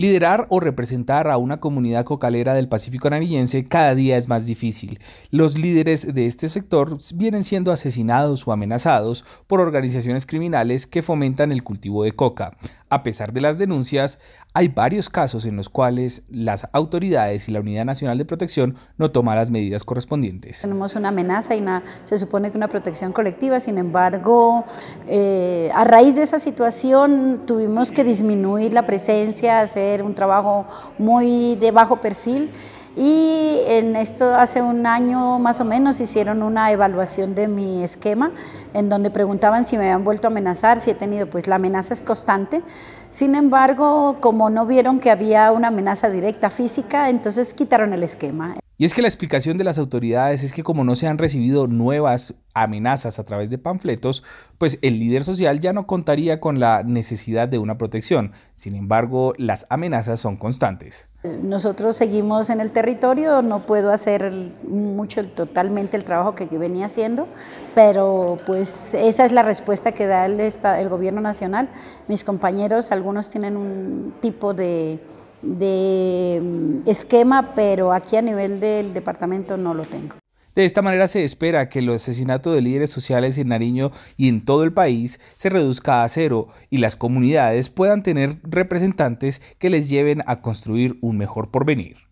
Liderar o representar a una comunidad cocalera del Pacífico Narillense cada día es más difícil. Los líderes de este sector vienen siendo asesinados o amenazados por organizaciones criminales que fomentan el cultivo de coca. A pesar de las denuncias, hay varios casos en los cuales las autoridades y la Unidad Nacional de Protección no toman las medidas correspondientes. Tenemos una amenaza y una, se supone que una protección colectiva, sin embargo, eh, a raíz de esa situación tuvimos que disminuir la presencia, hacer un trabajo muy de bajo perfil. Y en esto hace un año más o menos hicieron una evaluación de mi esquema en donde preguntaban si me habían vuelto a amenazar, si he tenido, pues la amenaza es constante, sin embargo, como no vieron que había una amenaza directa física, entonces quitaron el esquema. Y es que la explicación de las autoridades es que como no se han recibido nuevas amenazas a través de panfletos, pues el líder social ya no contaría con la necesidad de una protección. Sin embargo, las amenazas son constantes. Nosotros seguimos en el territorio, no puedo hacer mucho, totalmente el trabajo que venía haciendo, pero pues esa es la respuesta que da el, el gobierno nacional. Mis compañeros al algunos tienen un tipo de, de mm, esquema, pero aquí a nivel del departamento no lo tengo. De esta manera se espera que el asesinato de líderes sociales en Nariño y en todo el país se reduzca a cero y las comunidades puedan tener representantes que les lleven a construir un mejor porvenir.